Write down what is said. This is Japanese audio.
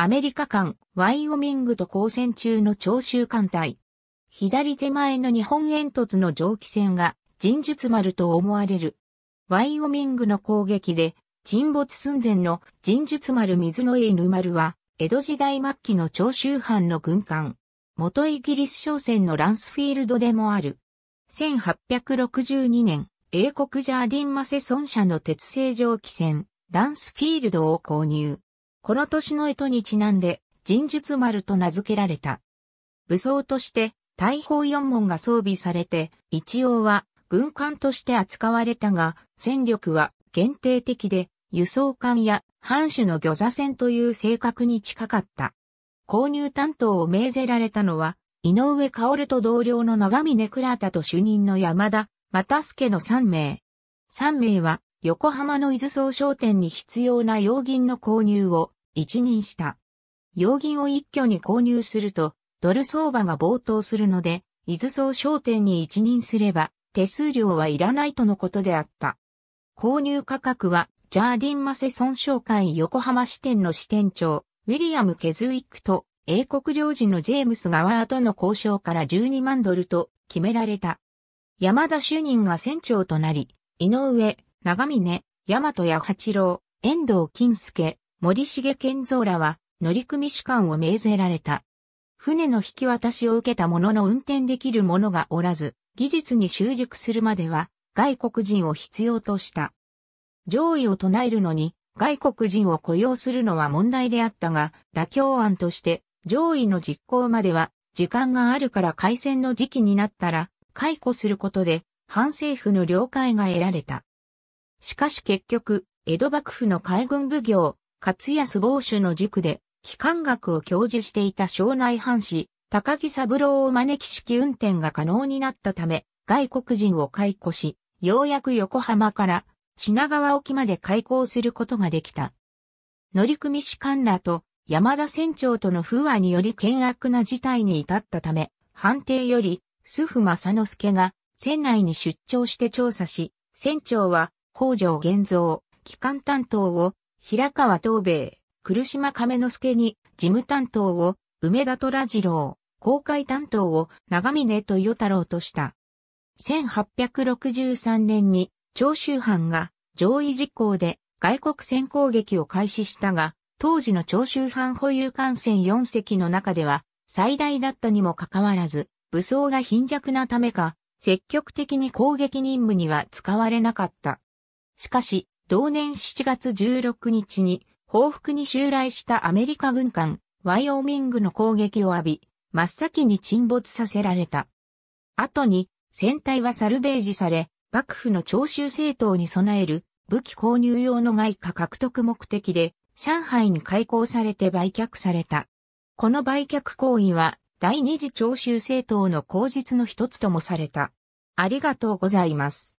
アメリカ艦、ワイオミングと交戦中の長州艦隊。左手前の日本煙突の蒸気船が、人術丸と思われる。ワイオミングの攻撃で、沈没寸前の人術丸水のエヌ丸は、江戸時代末期の長州藩の軍艦。元イギリス商船のランスフィールドでもある。1862年、英国ジャーディン・マセソン社の鉄製蒸気船、ランスフィールドを購入。この年の干支にちなんで、神術丸と名付けられた。武装として、大砲4門が装備されて、一応は軍艦として扱われたが、戦力は限定的で、輸送艦や藩主の魚座船という性格に近かった。購入担当を命ぜられたのは、井上薫と同僚の長峰倉田と主任の山田、又助の3名。3名は横浜の伊豆総商店に必要な洋銀の購入を一任した。洋銀を一挙に購入すると、ドル相場が暴騰するので、伊豆総商店に一任すれば、手数料はいらないとのことであった。購入価格は、ジャーディン・マセ損傷会横浜支店の支店長、ウィリアム・ケズウィックと、英国領事のジェームス・ガワーとの交渉から12万ドルと決められた。山田主任が船長となり、井上、長峰、大和八八郎、遠藤金介、森重健三らは乗組士官を命ぜられた。船の引き渡しを受けた者の運転できる者がおらず、技術に習熟するまでは外国人を必要とした。上位を唱えるのに外国人を雇用するのは問題であったが、妥協案として上位の実行までは時間があるから海戦の時期になったら解雇することで反政府の了解が得られた。しかし結局、江戸幕府の海軍奉行、勝安防守の塾で、機関学を教授していた庄内藩士、高木三郎を招き式運転が可能になったため、外国人を解雇し、ようやく横浜から品川沖まで開港することができた。乗組士官らと山田船長との不和により険悪な事態に至ったため、判定より、須府正之助が船内に出張して調査し、船長は北条玄三、機関担当を平川東兵衛、来島亀之助に、事務担当を梅田虎次郎、公開担当を長峰豊太郎とした。1863年に長州藩が上位実行で外国戦攻撃を開始したが、当時の長州藩保有艦船4隻の中では最大だったにもかかわらず、武装が貧弱なためか、積極的に攻撃任務には使われなかった。しかし、同年7月16日に、報復に襲来したアメリカ軍艦、ワイオーミングの攻撃を浴び、真っ先に沈没させられた。後に、船体はサルベージされ、幕府の徴収政党に備える武器購入用の外貨獲得目的で、上海に開港されて売却された。この売却行為は、第二次徴収政党の口実の一つともされた。ありがとうございます。